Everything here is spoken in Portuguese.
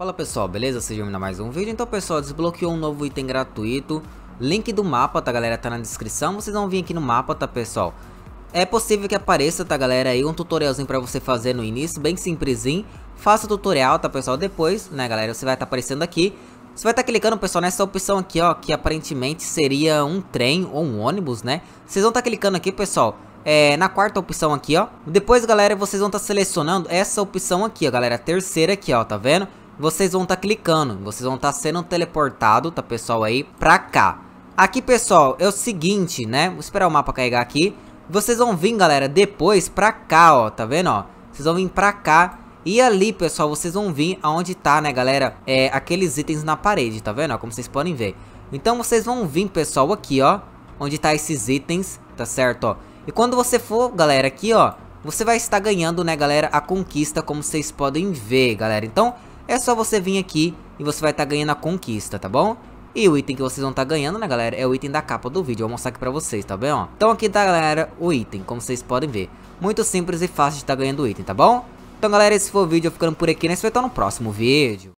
Fala pessoal, beleza? Sejam bem-vindos a mais um vídeo. Então pessoal, desbloqueou um novo item gratuito. Link do mapa, tá galera? Tá na descrição. Vocês vão vir aqui no mapa, tá pessoal? É possível que apareça, tá galera? Aí um tutorialzinho pra você fazer no início, bem simplesinho. Faça o tutorial, tá pessoal? Depois, né galera, você vai estar tá aparecendo aqui. Você vai estar tá clicando, pessoal, nessa opção aqui, ó, que aparentemente seria um trem ou um ônibus, né? Vocês vão estar tá clicando aqui, pessoal, é, na quarta opção aqui, ó. Depois, galera, vocês vão estar tá selecionando essa opção aqui, ó, galera, terceira aqui, ó, tá vendo? vocês vão estar tá clicando, vocês vão estar tá sendo teleportado, tá pessoal aí, pra cá. Aqui pessoal, é o seguinte, né, vou esperar o mapa carregar aqui, vocês vão vir galera, depois pra cá, ó, tá vendo, ó, vocês vão vir pra cá. E ali, pessoal, vocês vão vir aonde tá, né, galera, é, aqueles itens na parede, tá vendo, ó, como vocês podem ver. Então vocês vão vir, pessoal, aqui, ó, onde tá esses itens, tá certo, ó. E quando você for, galera, aqui, ó, você vai estar ganhando, né, galera, a conquista, como vocês podem ver, galera. Então, é só você vir aqui e você vai estar tá ganhando a conquista, tá bom? E o item que vocês vão estar tá ganhando, né, galera, é o item da capa do vídeo. Eu vou mostrar aqui pra vocês, tá bem, ó? Então aqui tá, galera, o item, como vocês podem ver. Muito simples e fácil de estar tá ganhando o item, tá bom? Então, galera, esse foi o vídeo. Ficando por aqui, né? Você vai estar no próximo vídeo.